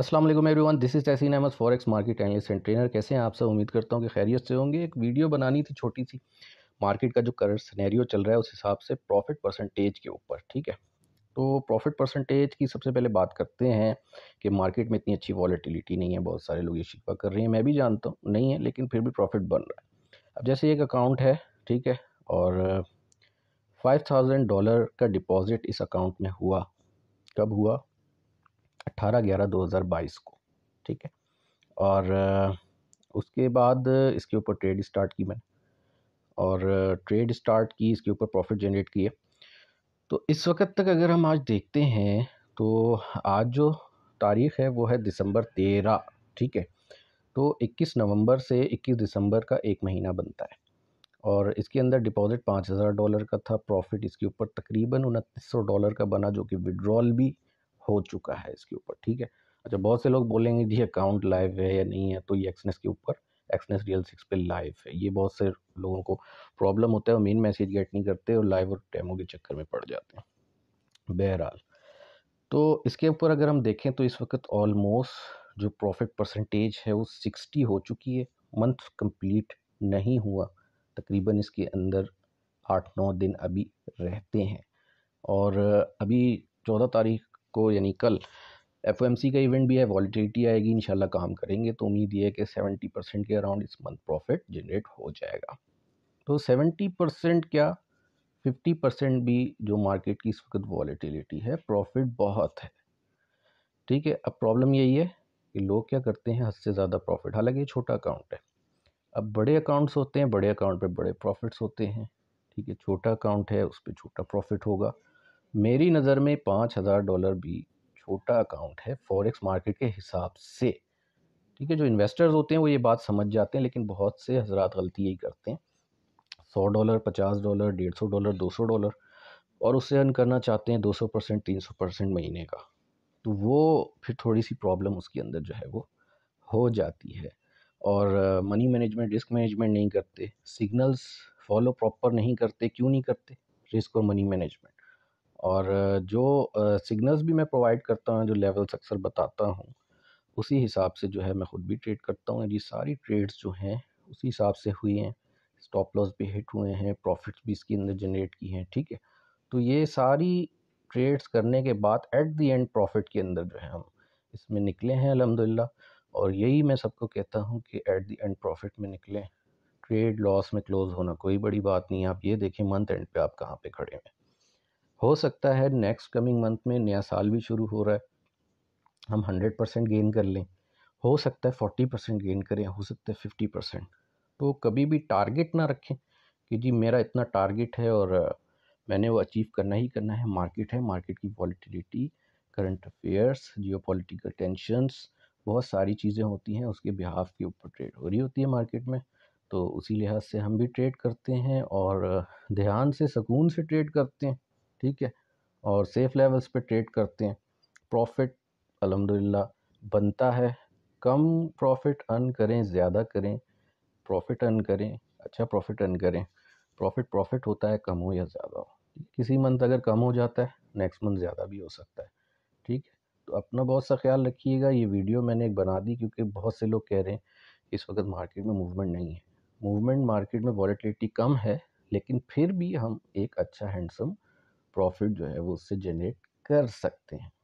Aslam everyone this is Tahseen Ahmed forex market analyst and trainer कैसे हैं आप सब उम्मीद करता हूँ कि खैरियत से होंगे एक वीडियो बनानी थी छोटी सी मार्केट का जो करंट सिनेरियो चल रहा है उस हिसाब से प्रॉफिट परसेंटेज के ऊपर ठीक है तो प्रॉफिट परसेंटेज की सबसे पहले बात करते हैं कि मार्केट में इतनी अच्छी वॉलीटिलिटी नहीं है बहुत सारे लोग ये शिकवा कर रहे हैं मैं भी जानता हूँ नहीं है लेकिन फिर भी प्रॉफिट बन रहा है अब जैसे एक अकाउंट है ठीक है और फाइव थाउजेंड डॉलर का डिपॉज़िट इस अकाउंट में हुआ कब हुआ अट्ठारह ग्यारह दो हज़ार बाईस को ठीक है और उसके बाद इसके ऊपर ट्रेड स्टार्ट की मैंने और ट्रेड स्टार्ट की इसके ऊपर प्रॉफिट जनरेट किए तो इस वक्त तक अगर हम आज देखते हैं तो आज जो तारीख़ है वो है दिसंबर तेरह ठीक है तो 21 नवंबर से 21 दिसंबर का एक महीना बनता है और इसके अंदर डिपॉजिट पाँच हज़ार डॉलर का था प्रॉफिट इसके ऊपर तकरीबन उनतीस सौ डॉलर का बना जो कि विड्रॉल भी हो चुका है इसके ऊपर ठीक है अच्छा बहुत से लोग बोलेंगे जी अकाउंट लाइव है या नहीं है तो ये एक्सनेस के ऊपर एक्सनेस रियल सिक्स पे लाइव है ये बहुत से लोगों को प्रॉब्लम होता है और मेन मैसेज गेट नहीं करते और लाइव और डेमो के चक्कर में पड़ जाते हैं बहरहाल तो इसके ऊपर अगर हम देखें तो इस वक्त ऑलमोस्ट जो प्रॉफिट परसेंटेज है वो सिक्सटी हो चुकी है मंथ कंप्लीट नहीं हुआ तकरीबन इसके अंदर आठ नौ दिन अभी रहते हैं और अभी चौदह तारीख को यानी कल एफ का इवेंट भी है वॉलिटिलिटी आएगी इंशाल्लाह काम करेंगे तो उम्मीद ये है कि सेवेंटी परसेंट के अराउंड इस मंथ प्रॉफिट जनरेट हो जाएगा तो सेवेंटी परसेंट क्या फिफ्टी परसेंट भी जो मार्केट की इस वक्त वॉलीटिलिटी है प्रॉफिट बहुत है ठीक है अब प्रॉब्लम यही है कि लोग क्या करते हैं हद से ज़्यादा प्रॉफिट हालांकि ये छोटा अकाउंट है अब बड़े अकाउंट्स होते हैं बड़े अकाउंट पे बड़े प्रॉफिट्स होते हैं ठीक है छोटा अकाउंट है उस पर छोटा प्रॉफिट होगा मेरी नज़र में पाँच हज़ार डॉलर भी छोटा अकाउंट है फॉरेक्स मार्केट के हिसाब से ठीक है जो इन्वेस्टर्स होते हैं वो ये बात समझ जाते हैं लेकिन बहुत से हजरात गलती यही करते हैं सौ डॉलर पचास डॉलर डेढ़ सौ डॉलर दो सौ डॉलर और उससे अर्न करना चाहते हैं दो सौ परसेंट तीन सौ परसेंट महीने का तो वो फिर थोड़ी सी प्रॉब्लम उसके अंदर जो है वो हो जाती है और मनी मैनेजमेंट रिस्क मैनेजमेंट नहीं करते सिग्नल्स फॉलो प्रॉपर नहीं करते क्यों नहीं करते रिस्क और मनी मैनेजमेंट और जो सिग्नल्स भी मैं प्रोवाइड करता हूँ जो लेवल्स अक्सर बताता हूँ उसी हिसाब से जो है मैं ख़ुद भी ट्रेड करता हूँ ये सारी ट्रेड्स जो हैं उसी हिसाब से हुई हैं स्टॉप लॉस भी हिट हुए हैं प्रॉफिट्स भी इसके अंदर जनरेट की हैं ठीक है तो ये सारी ट्रेड्स करने के बाद एट दी एंड प्रॉफिट के अंदर जो है हम इसमें निकले हैं अलहमदिल्ला और यही मैं सबको कहता हूँ कि एट दी एंड प्रॉफिट में निकलें ट्रेड लॉस में क्लोज़ होना कोई बड़ी बात नहीं है आप ये देखें मंथ एंड पे आप कहाँ पे खड़े हैं हो सकता है नेक्स्ट कमिंग मंथ में नया साल भी शुरू हो रहा है हम हंड्रेड परसेंट गेन कर लें हो सकता है फोर्टी परसेंट गेन करें हो सकता है फिफ्टी परसेंट तो कभी भी टारगेट ना रखें कि जी मेरा इतना टारगेट है और मैंने वो अचीव करना ही करना है मार्केट है मार्केट की volatility current affairs geopolitical tensions बहुत सारी चीज़ें होती हैं उसके बिहाफ के ऊपर ट्रेड हो रही होती है मार्केट में तो उसी लिहाज से हम भी ट्रेड करते हैं और ध्यान से सुकून से ट्रेड करते हैं ठीक है और सेफ़ लेवल्स पे ट्रेड करते हैं प्रॉफिट अलहमदिल्ला बनता है कम प्रॉफिट अर्न करें ज़्यादा करें प्रॉफिट अर्न करें अच्छा प्रॉफिट अर्न करें प्रॉफिट प्रॉफिट होता है कम हो या ज़्यादा हो किसी मंथ अगर कम हो जाता है नेक्स्ट मंथ ज़्यादा भी हो सकता है ठीक है तो अपना बहुत सा ख्याल रखिएगा ये वीडियो मैंने एक बना दी क्योंकि बहुत से लोग कह रहे हैं इस वक्त मार्केट में मूवमेंट नहीं है मूवमेंट मार्केट में वॉलेटिलिटी कम है लेकिन फिर भी हम एक अच्छा हैंडसम प्रॉफिट जो है वो उससे जनरेट कर सकते हैं